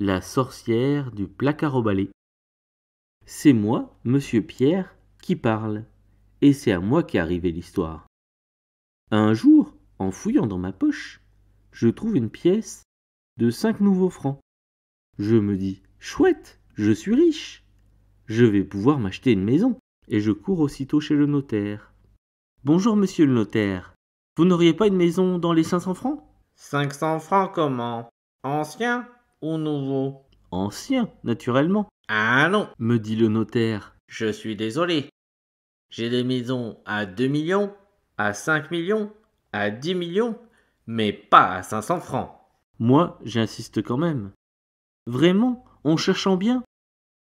la sorcière du placard au balai. C'est moi, monsieur Pierre, qui parle, et c'est à moi qu'est arrivée l'histoire. Un jour, en fouillant dans ma poche, je trouve une pièce de cinq nouveaux francs. Je me dis Chouette, je suis riche. Je vais pouvoir m'acheter une maison. Et je cours aussitôt chez le notaire. Bonjour, monsieur le notaire. Vous n'auriez pas une maison dans les 500 francs 500 francs comment Ancien nouveau Ancien, naturellement. Ah non, me dit le notaire. Je suis désolé. J'ai des maisons à 2 millions, à 5 millions, à 10 millions, mais pas à 500 francs. Moi, j'insiste quand même. Vraiment, en cherchant bien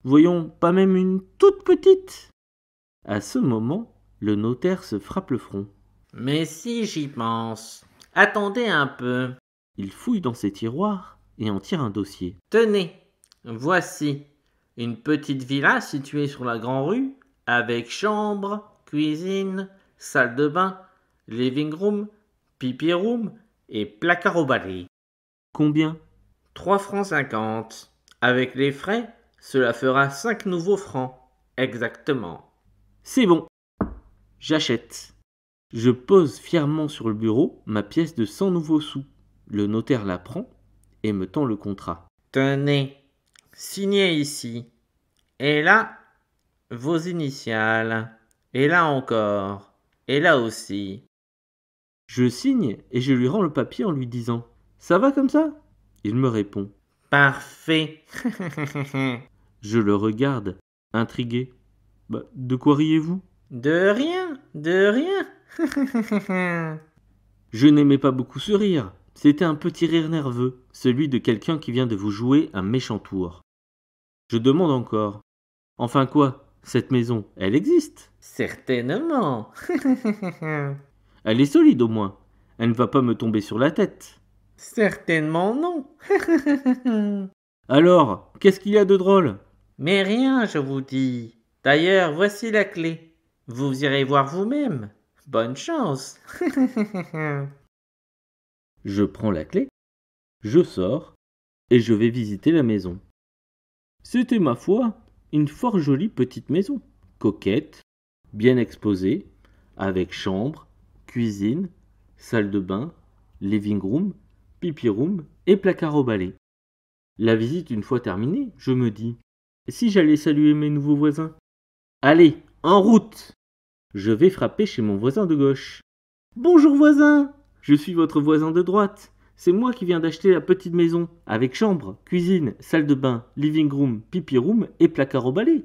Voyons, pas même une toute petite À ce moment, le notaire se frappe le front. Mais si j'y pense. Attendez un peu. Il fouille dans ses tiroirs et en tire un dossier. Tenez, voici une petite villa située sur la Grand Rue, avec chambre, cuisine, salle de bain, living room, pipi room et placard au balai. Combien 3 francs 50. Avec les frais, cela fera 5 nouveaux francs. Exactement. C'est bon. J'achète. Je pose fièrement sur le bureau ma pièce de 100 nouveaux sous. Le notaire la prend et me tend le contrat. Tenez, signez ici. Et là, vos initiales. Et là encore. Et là aussi. Je signe et je lui rends le papier en lui disant ⁇ Ça va comme ça ?⁇ Il me répond ⁇ Parfait !⁇ Je le regarde, intrigué. Bah, de quoi riez-vous De rien, de rien. je n'aimais pas beaucoup ce rire, c'était un petit rire nerveux, celui de quelqu'un qui vient de vous jouer un méchant tour. Je demande encore. Enfin quoi Cette maison, elle existe Certainement. elle est solide au moins. Elle ne va pas me tomber sur la tête. Certainement non. Alors, qu'est-ce qu'il y a de drôle Mais rien, je vous dis. D'ailleurs, voici la clé. Vous irez voir vous-même. Bonne chance. je prends la clé, je sors et je vais visiter la maison. C'était, ma foi, une fort jolie petite maison, coquette, bien exposée, avec chambre, cuisine, salle de bain, living room, pipi room et placard au balai. La visite une fois terminée, je me dis si j'allais saluer mes nouveaux voisins Allez, en route Je vais frapper chez mon voisin de gauche. Bonjour voisin je suis votre voisin de droite. C'est moi qui viens d'acheter la petite maison, avec chambre, cuisine, salle de bain, living room, pipi room et placard au balai.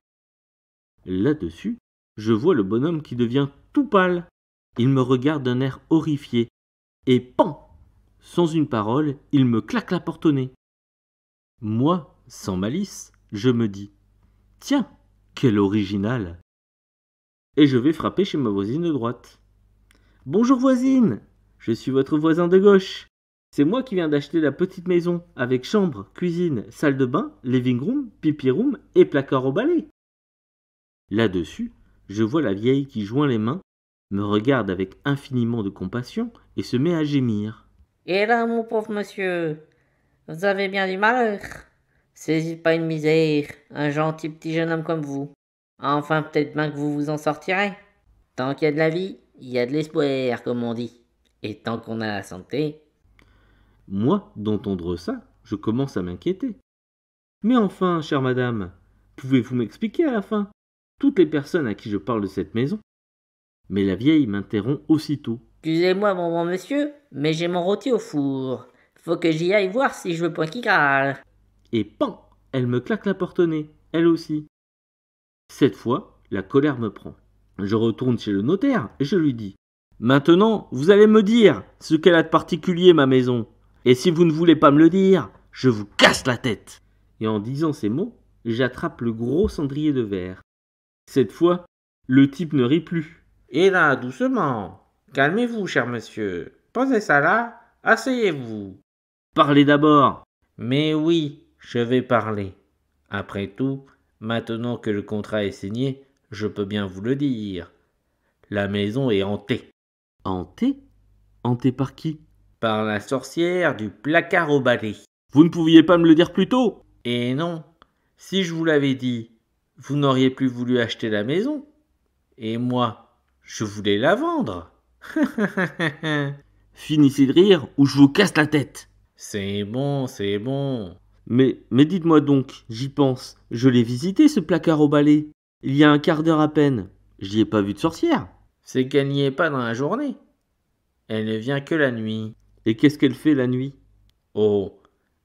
Là-dessus, je vois le bonhomme qui devient tout pâle. Il me regarde d'un air horrifié. Et pan Sans une parole, il me claque la porte au nez. Moi, sans malice, je me dis Tiens, quel original Et je vais frapper chez ma voisine de droite. Bonjour voisine je suis votre voisin de gauche. C'est moi qui viens d'acheter la petite maison avec chambre, cuisine, salle de bain, living room, pipi room et placard au balai. Là-dessus, je vois la vieille qui joint les mains, me regarde avec infiniment de compassion et se met à gémir. Et là, mon pauvre monsieur, vous avez bien du malheur. Saisis pas une misère, un gentil petit jeune homme comme vous. Enfin, peut-être bien que vous vous en sortirez. Tant qu'il y a de la vie, il y a de l'espoir, comme on dit. Et tant qu'on a la santé. Moi, d'entendre ça, je commence à m'inquiéter. Mais enfin, chère madame, pouvez-vous m'expliquer à la fin Toutes les personnes à qui je parle de cette maison. Mais la vieille m'interrompt aussitôt. Excusez-moi, mon bon monsieur, mais j'ai mon rôti au four. Faut que j'y aille voir si je veux point qu'il grâle. Et pan Elle me claque la porte au nez, elle aussi. Cette fois, la colère me prend. Je retourne chez le notaire et je lui dis Maintenant, vous allez me dire ce qu'elle a de particulier, ma maison. Et si vous ne voulez pas me le dire, je vous casse la tête. Et en disant ces mots, j'attrape le gros cendrier de verre. Cette fois, le type ne rit plus. Et là, doucement. Calmez-vous, cher monsieur. Posez ça là, asseyez-vous. Parlez d'abord. Mais oui, je vais parler. Après tout, maintenant que le contrat est signé, je peux bien vous le dire. La maison est hantée. Hanté Hanté par qui Par la sorcière du placard au balai. Vous ne pouviez pas me le dire plus tôt Et eh non. Si je vous l'avais dit, vous n'auriez plus voulu acheter la maison. Et moi, je voulais la vendre. Finissez de rire ou je vous casse la tête. C'est bon, c'est bon. Mais, mais dites-moi donc, j'y pense. Je l'ai visité ce placard au balai. Il y a un quart d'heure à peine. J'y ai pas vu de sorcière c'est qu'elle n'y est pas dans la journée. Elle ne vient que la nuit. Et qu'est-ce qu'elle fait la nuit Oh,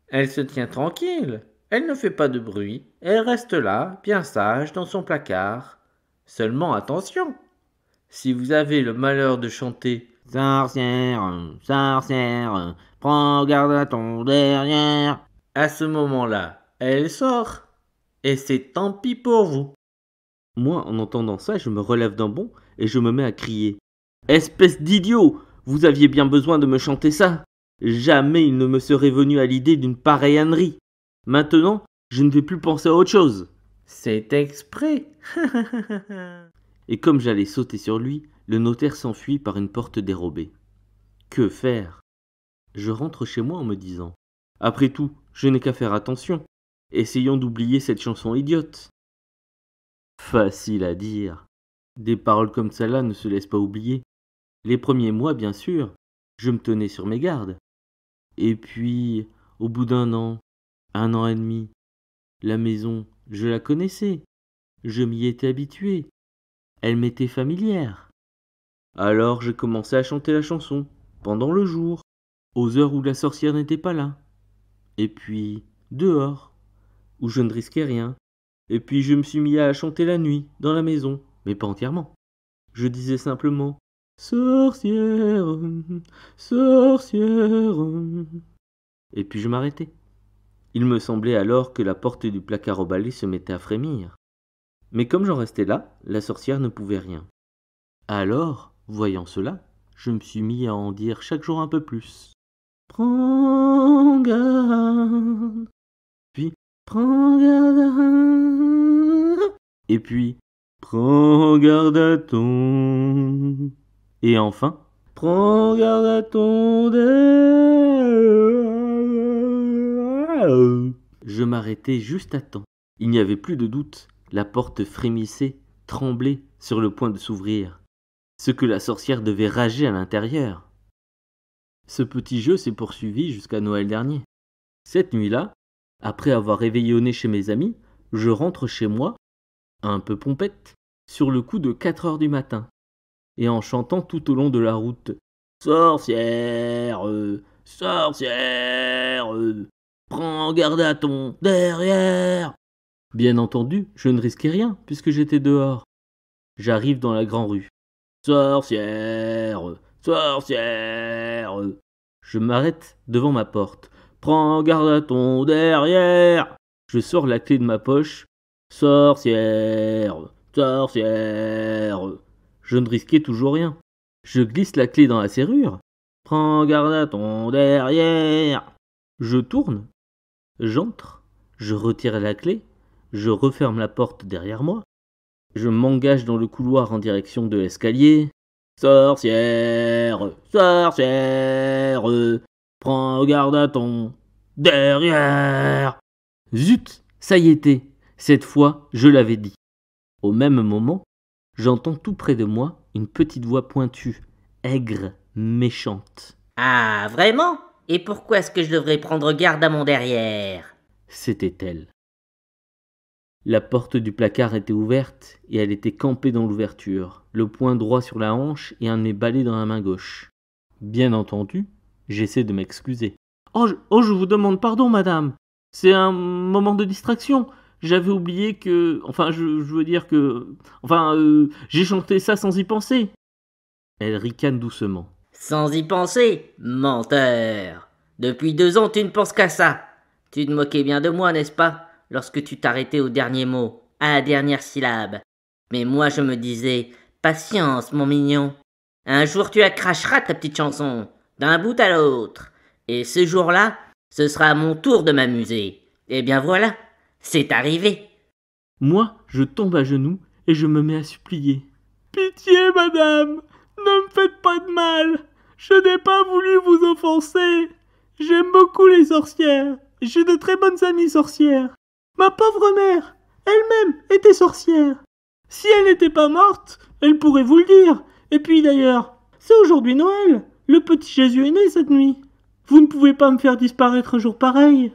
elle se tient tranquille. Elle ne fait pas de bruit. Elle reste là, bien sage, dans son placard. Seulement attention. Si vous avez le malheur de chanter Sorcière, sorcière, prends garde à ton derrière. À ce moment-là, elle sort. Et c'est tant pis pour vous. Moi, en entendant ça, je me relève d'un bond et je me mets à crier. Espèce d'idiot Vous aviez bien besoin de me chanter ça Jamais il ne me serait venu à l'idée d'une pareille ânerie. Maintenant, je ne vais plus penser à autre chose. C'est exprès Et comme j'allais sauter sur lui, le notaire s'enfuit par une porte dérobée. Que faire Je rentre chez moi en me disant Après tout, je n'ai qu'à faire attention. Essayons d'oublier cette chanson idiote. Facile à dire. Des paroles comme celle-là ne se laissent pas oublier. Les premiers mois, bien sûr, je me tenais sur mes gardes. Et puis, au bout d'un an, un an et demi, la maison, je la connaissais. Je m'y étais habitué. Elle m'était familière. Alors j'ai commencé à chanter la chanson, pendant le jour, aux heures où la sorcière n'était pas là. Et puis, dehors, où je ne risquais rien. Et puis je me suis mis à chanter la nuit, dans la maison, mais pas entièrement. Je disais simplement Sorcière, sorcière. Et puis je m'arrêtais. Il me semblait alors que la porte du placard au balai se mettait à frémir. Mais comme j'en restais là, la sorcière ne pouvait rien. Alors, voyant cela, je me suis mis à en dire chaque jour un peu plus. Prends garde. Puis prends garde. Et puis Prends garde à ton. Et enfin. Prends garde à ton. Je m'arrêtai juste à temps. Il n'y avait plus de doute. La porte frémissait, tremblait, sur le point de s'ouvrir. Ce que la sorcière devait rager à l'intérieur. Ce petit jeu s'est poursuivi jusqu'à Noël dernier. Cette nuit-là, après avoir réveillonné chez mes amis, je rentre chez moi un peu pompette, sur le coup de quatre heures du matin, et en chantant tout au long de la route Sorcière, euh, sorcière, euh, prends garde à ton derrière. Bien entendu, je ne risquais rien, puisque j'étais dehors. J'arrive dans la grande rue. Sorcière, sorcière. Je m'arrête devant ma porte. Prends garde à ton derrière. Je sors la clé de ma poche Sorcière, sorcière. Je ne risquais toujours rien. Je glisse la clé dans la serrure. Prends garde à ton derrière. Je tourne. J'entre. Je retire la clé. Je referme la porte derrière moi. Je m'engage dans le couloir en direction de l'escalier. Sorcière, sorcière, prends garde à ton derrière. Zut, ça y était. Cette fois, je l'avais dit. Au même moment, j'entends tout près de moi une petite voix pointue, aigre, méchante. Ah, vraiment Et pourquoi est-ce que je devrais prendre garde à mon derrière C'était elle. La porte du placard était ouverte et elle était campée dans l'ouverture, le poing droit sur la hanche et un nez mes dans la main gauche. Bien entendu, j'essaie de m'excuser. Oh oh, je vous demande pardon, madame. C'est un moment de distraction j'avais oublié que. Enfin, je, veux dire que. Enfin, euh, j'ai chanté ça sans y penser. Elle ricane doucement. Sans y penser Menteur Depuis deux ans, tu ne penses qu'à ça. Tu te moquais bien de moi, n'est-ce pas Lorsque tu t'arrêtais au dernier mot, à la dernière syllabe. Mais moi, je me disais Patience, mon mignon. Un jour, tu accracheras ta petite chanson, d'un bout à l'autre. Et ce jour-là, ce sera à mon tour de m'amuser. Eh bien voilà, c'est arrivé. Moi, je tombe à genoux et je me mets à supplier. Pitié, madame, ne me faites pas de mal. Je n'ai pas voulu vous offenser. J'aime beaucoup les sorcières. J'ai de très bonnes amies sorcières. Ma pauvre mère, elle-même, était sorcière. Si elle n'était pas morte, elle pourrait vous le dire. Et puis d'ailleurs, c'est aujourd'hui Noël. Le petit Jésus est né cette nuit. Vous ne pouvez pas me faire disparaître un jour pareil.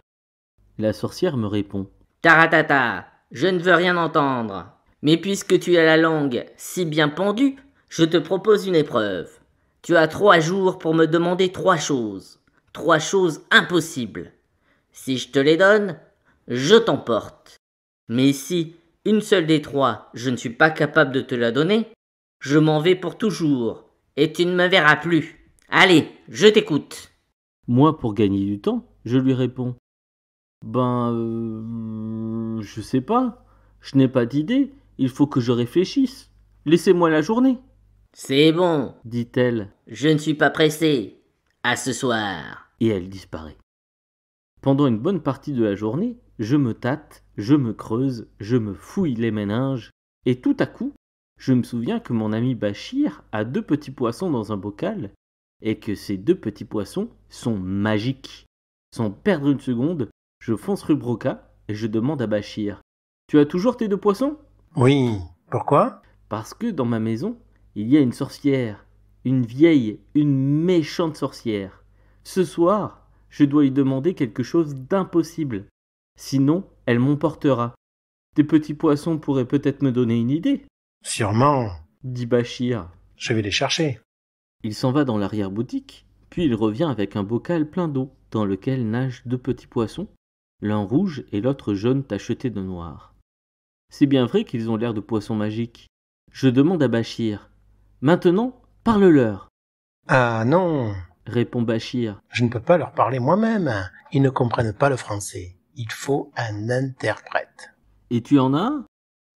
La sorcière me répond. Taratata, je ne veux rien entendre. Mais puisque tu as la langue si bien pendue, je te propose une épreuve. Tu as trois jours pour me demander trois choses. Trois choses impossibles. Si je te les donne, je t'emporte. Mais si une seule des trois, je ne suis pas capable de te la donner, je m'en vais pour toujours, et tu ne me verras plus. Allez, je t'écoute. Moi, pour gagner du temps, je lui réponds. Ben, euh, je sais pas. Je n'ai pas d'idée. Il faut que je réfléchisse. Laissez-moi la journée. C'est bon, dit-elle. Je ne suis pas pressée. À ce soir. Et elle disparaît. Pendant une bonne partie de la journée, je me tâte, je me creuse, je me fouille les méninges, et tout à coup, je me souviens que mon ami Bachir a deux petits poissons dans un bocal, et que ces deux petits poissons sont magiques. Sans perdre une seconde, je fonce rue Broca et je demande à Bachir. Tu as toujours tes deux poissons Oui. Pourquoi Parce que dans ma maison, il y a une sorcière. Une vieille, une méchante sorcière. Ce soir, je dois lui demander quelque chose d'impossible. Sinon, elle m'emportera. Tes petits poissons pourraient peut-être me donner une idée. Sûrement, dit Bachir. Je vais les chercher. Il s'en va dans l'arrière-boutique, puis il revient avec un bocal plein d'eau, dans lequel nagent deux petits poissons, l'un rouge et l'autre jaune tacheté de noir. C'est bien vrai qu'ils ont l'air de poissons magiques. Je demande à Bachir. Maintenant, parle-leur. Ah non, répond Bachir. Je ne peux pas leur parler moi-même. Ils ne comprennent pas le français. Il faut un interprète. Et tu en as un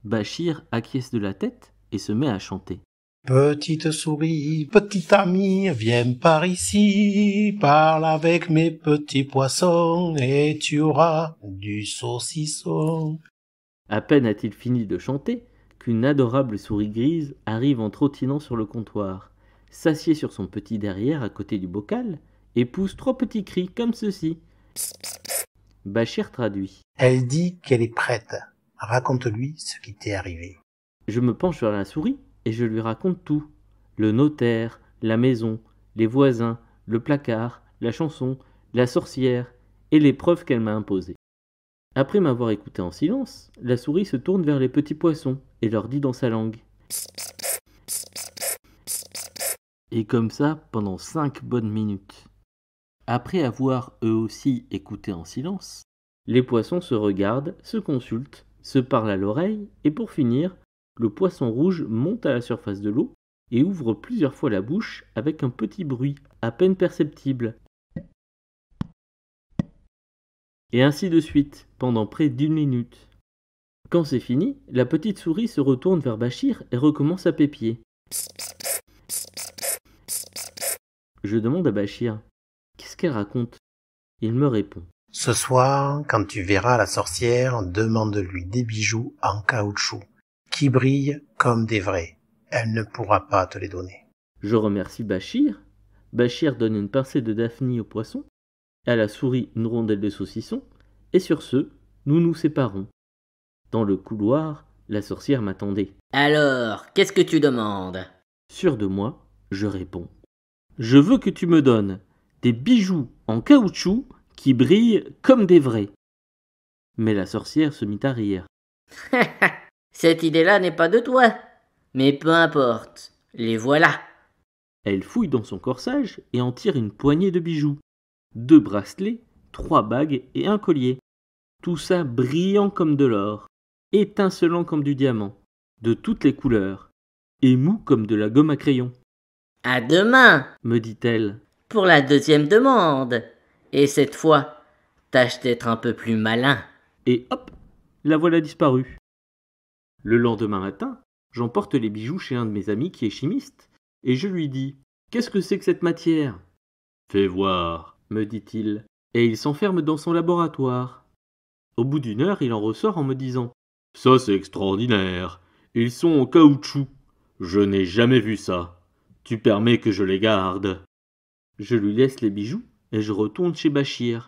Bachir acquiesce de la tête et se met à chanter. Petite souris, petite amie, viens par ici, parle avec mes petits poissons et tu auras du saucisson. À peine a-t-il fini de chanter qu'une adorable souris grise arrive en trottinant sur le comptoir, s'assied sur son petit derrière à côté du bocal et pousse trois petits cris comme ceci. Bachir traduit. Elle dit qu'elle est prête. Raconte-lui ce qui t'est arrivé. Je me penche vers la souris et je lui raconte tout. Le notaire, la maison, les voisins, le placard, la chanson, la sorcière et les preuves qu'elle m'a imposées. Après m'avoir écouté en silence, la souris se tourne vers les petits poissons et leur dit dans sa langue. Et comme ça pendant cinq bonnes minutes. Après avoir eux aussi écouté en silence, les poissons se regardent, se consultent, se parlent à l'oreille, et pour finir, le poisson rouge monte à la surface de l'eau et ouvre plusieurs fois la bouche avec un petit bruit à peine perceptible. Et ainsi de suite, pendant près d'une minute. Quand c'est fini, la petite souris se retourne vers Bachir et recommence à pépier. Je demande à Bachir Qu'est-ce qu'elle raconte Il me répond Ce soir, quand tu verras la sorcière, demande-lui des bijoux en caoutchouc qui brillent comme des vrais. Elle ne pourra pas te les donner. Je remercie Bachir. Bachir donne une pincée de Daphni au poisson, à la souris une rondelle de saucisson, et sur ce, nous nous séparons. Dans le couloir, la sorcière m'attendait. Alors, qu'est-ce que tu demandes Sûr de moi, je réponds. Je veux que tu me donnes des bijoux en caoutchouc qui brillent comme des vrais. Mais la sorcière se mit à rire. Cette idée-là n'est pas de toi. Mais peu importe, les voilà. Elle fouille dans son corsage et en tire une poignée de bijoux. Deux bracelets, trois bagues et un collier. Tout ça brillant comme de l'or, étincelant comme du diamant, de toutes les couleurs, et mou comme de la gomme à crayon. À demain, me dit-elle, pour la deuxième demande. Et cette fois, tâche d'être un peu plus malin. Et hop, la voilà disparue. Le lendemain matin, j'emporte les bijoux chez un de mes amis qui est chimiste, et je lui dis Qu'est-ce que c'est que cette matière Fais voir, me dit-il, et il s'enferme dans son laboratoire. Au bout d'une heure, il en ressort en me disant Ça, c'est extraordinaire Ils sont en caoutchouc Je n'ai jamais vu ça Tu permets que je les garde Je lui laisse les bijoux et je retourne chez Bachir.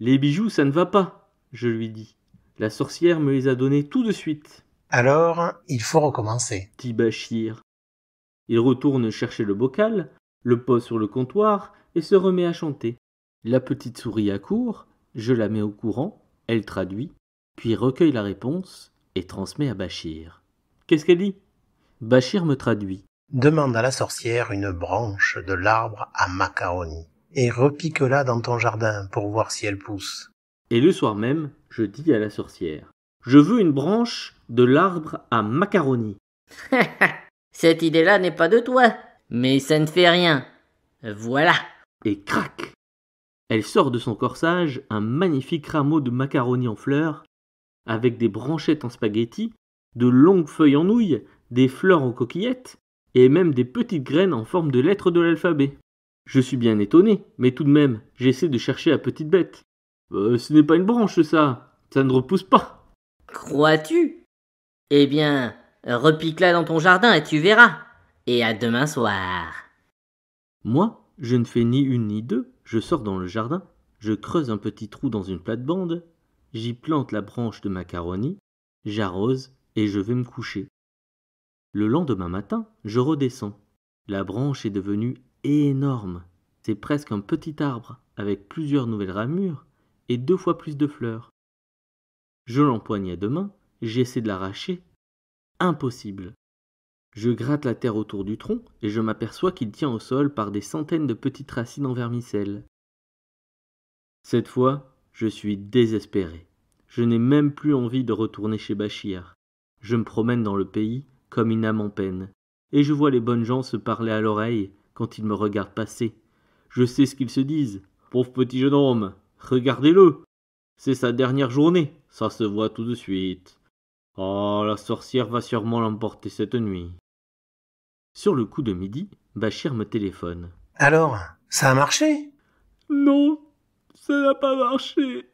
Les bijoux, ça ne va pas, je lui dis. La sorcière me les a donnés tout de suite. Alors, il faut recommencer. dit Bachir. Il retourne chercher le bocal, le pose sur le comptoir et se remet à chanter. La petite souris accourt, je la mets au courant, elle traduit, puis recueille la réponse et transmet à Bachir. Qu'est-ce qu'elle dit Bachir me traduit. Demande à la sorcière une branche de l'arbre à macaroni et repique-la dans ton jardin pour voir si elle pousse. Et le soir même, je dis à la sorcière je veux une branche de l'arbre à macaroni. Cette idée-là n'est pas de toi, mais ça ne fait rien. Voilà. Et crac Elle sort de son corsage un magnifique rameau de macaroni en fleurs, avec des branchettes en spaghettis, de longues feuilles en nouilles, des fleurs en coquillettes, et même des petites graines en forme de lettres de l'alphabet. Je suis bien étonné, mais tout de même, j'essaie de chercher la petite bête. Euh, ce n'est pas une branche, ça. Ça ne repousse pas. Crois-tu Eh bien, repique-la dans ton jardin et tu verras. Et à demain soir. Moi, je ne fais ni une ni deux. Je sors dans le jardin, je creuse un petit trou dans une plate-bande, j'y plante la branche de macaroni, j'arrose et je vais me coucher. Le lendemain matin, je redescends. La branche est devenue énorme. C'est presque un petit arbre avec plusieurs nouvelles ramures et deux fois plus de fleurs. Je l'empoignais à deux mains, j'essaie de l'arracher. Impossible. Je gratte la terre autour du tronc et je m'aperçois qu'il tient au sol par des centaines de petites racines en vermicelle. Cette fois, je suis désespéré. Je n'ai même plus envie de retourner chez Bachir. Je me promène dans le pays comme une âme en peine, et je vois les bonnes gens se parler à l'oreille quand ils me regardent passer. Je sais ce qu'ils se disent. Pauvre petit jeune homme, regardez-le. C'est sa dernière journée ça se voit tout de suite. Oh, la sorcière va sûrement l'emporter cette nuit. Sur le coup de midi, Bachir me téléphone. Alors, ça a marché Non, ça n'a pas marché.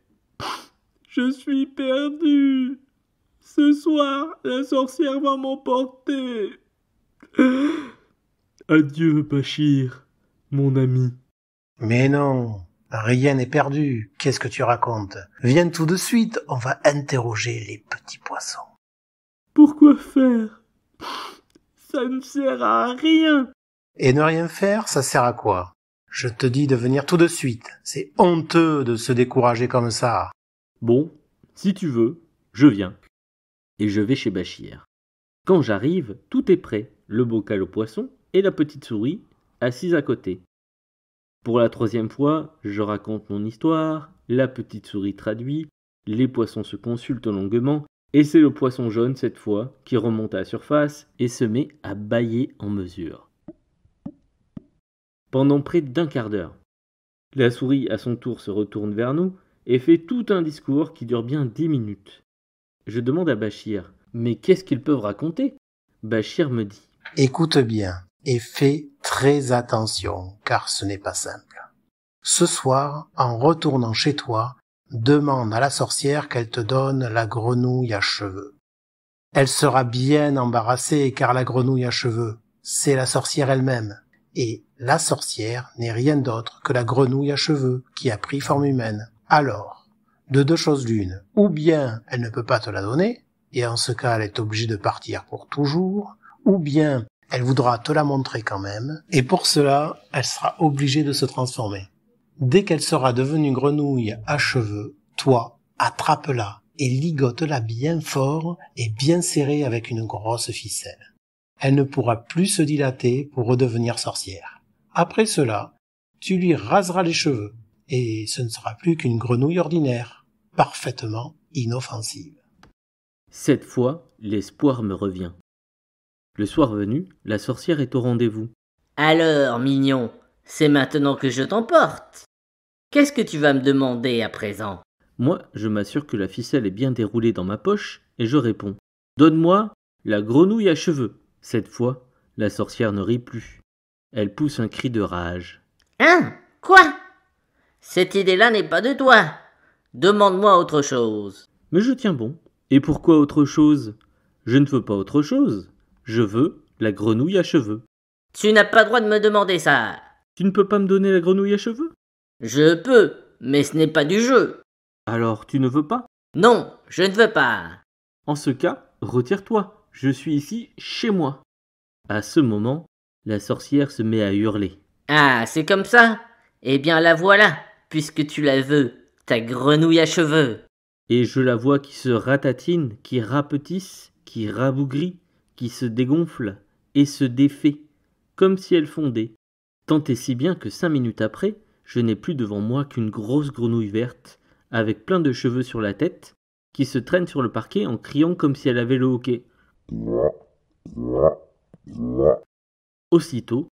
Je suis perdu. Ce soir, la sorcière va m'emporter. Adieu, Bachir, mon ami. Mais non, Rien n'est perdu. Qu'est-ce que tu racontes Viens tout de suite, on va interroger les petits poissons. Pourquoi faire Ça ne sert à rien. Et ne rien faire, ça sert à quoi Je te dis de venir tout de suite. C'est honteux de se décourager comme ça. Bon, si tu veux, je viens. Et je vais chez Bachir. Quand j'arrive, tout est prêt. Le bocal au poisson et la petite souris assise à côté. Pour la troisième fois, je raconte mon histoire, la petite souris traduit, les poissons se consultent longuement, et c'est le poisson jaune cette fois qui remonte à la surface et se met à bâiller en mesure. Pendant près d'un quart d'heure, la souris à son tour se retourne vers nous et fait tout un discours qui dure bien dix minutes. Je demande à Bachir, mais qu'est-ce qu'ils peuvent raconter Bachir me dit Écoute bien et fais très attention, car ce n'est pas simple. Ce soir, en retournant chez toi, demande à la sorcière qu'elle te donne la grenouille à cheveux. Elle sera bien embarrassée car la grenouille à cheveux, c'est la sorcière elle-même. Et la sorcière n'est rien d'autre que la grenouille à cheveux qui a pris forme humaine. Alors, de deux choses l'une, ou bien elle ne peut pas te la donner, et en ce cas elle est obligée de partir pour toujours, ou bien elle voudra te la montrer quand même, et pour cela, elle sera obligée de se transformer. Dès qu'elle sera devenue grenouille à cheveux, toi, attrape-la et ligote-la bien fort et bien serrée avec une grosse ficelle. Elle ne pourra plus se dilater pour redevenir sorcière. Après cela, tu lui raseras les cheveux, et ce ne sera plus qu'une grenouille ordinaire, parfaitement inoffensive. Cette fois, l'espoir me revient. Le soir venu, la sorcière est au rendez-vous. Alors, mignon, c'est maintenant que je t'emporte. Qu'est-ce que tu vas me demander à présent Moi, je m'assure que la ficelle est bien déroulée dans ma poche et je réponds Donne-moi la grenouille à cheveux. Cette fois, la sorcière ne rit plus. Elle pousse un cri de rage. Hein Quoi Cette idée-là n'est pas de toi. Demande-moi autre chose. Mais je tiens bon. Et pourquoi autre chose Je ne veux pas autre chose. Je veux la grenouille à cheveux. Tu n'as pas droit de me demander ça. Tu ne peux pas me donner la grenouille à cheveux Je peux, mais ce n'est pas du jeu. Alors tu ne veux pas Non, je ne veux pas. En ce cas, retire-toi. Je suis ici chez moi. À ce moment, la sorcière se met à hurler. Ah, c'est comme ça Eh bien la voilà, puisque tu la veux, ta grenouille à cheveux. Et je la vois qui se ratatine, qui rapetisse, qui rabougrit, qui se dégonfle et se défait, comme si elle fondait, tant et si bien que cinq minutes après, je n'ai plus devant moi qu'une grosse grenouille verte, avec plein de cheveux sur la tête, qui se traîne sur le parquet en criant comme si elle avait le hoquet. Aussitôt,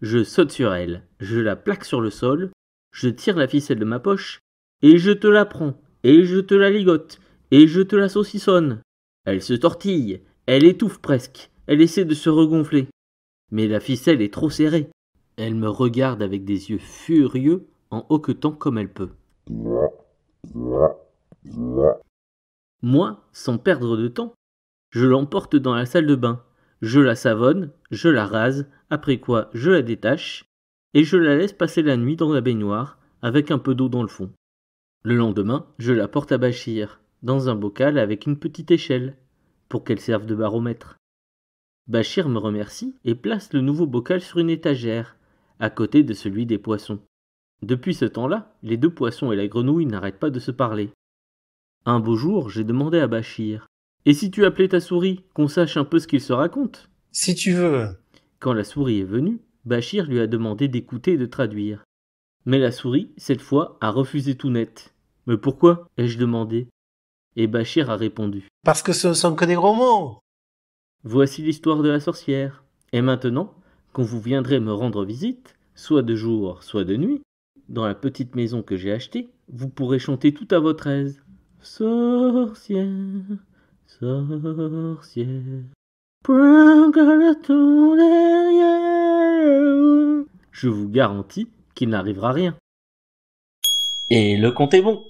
je saute sur elle, je la plaque sur le sol, je tire la ficelle de ma poche, et je te la prends, et je te la ligote, et je te la saucissonne. Elle se tortille, elle étouffe presque. Elle essaie de se regonfler. Mais la ficelle est trop serrée. Elle me regarde avec des yeux furieux en hoquetant comme elle peut. Moi, sans perdre de temps, je l'emporte dans la salle de bain. Je la savonne, je la rase, après quoi je la détache et je la laisse passer la nuit dans la baignoire avec un peu d'eau dans le fond. Le lendemain, je la porte à Bachir, dans un bocal avec une petite échelle, pour qu'elle serve de baromètre. Bachir me remercie et place le nouveau bocal sur une étagère, à côté de celui des poissons. Depuis ce temps-là, les deux poissons et la grenouille n'arrêtent pas de se parler. Un beau jour, j'ai demandé à Bachir Et si tu appelais ta souris, qu'on sache un peu ce qu'il se raconte Si tu veux. Quand la souris est venue, Bachir lui a demandé d'écouter et de traduire. Mais la souris, cette fois, a refusé tout net. Mais pourquoi ai-je demandé et Bachir a répondu Parce que ce ne sont que des gros Voici l'histoire de la sorcière. Et maintenant, quand vous viendrez me rendre visite, soit de jour, soit de nuit, dans la petite maison que j'ai achetée, vous pourrez chanter tout à votre aise. Sorcière, sorcière, prends derrière. Je vous garantis qu'il n'arrivera rien. Et le conte est bon.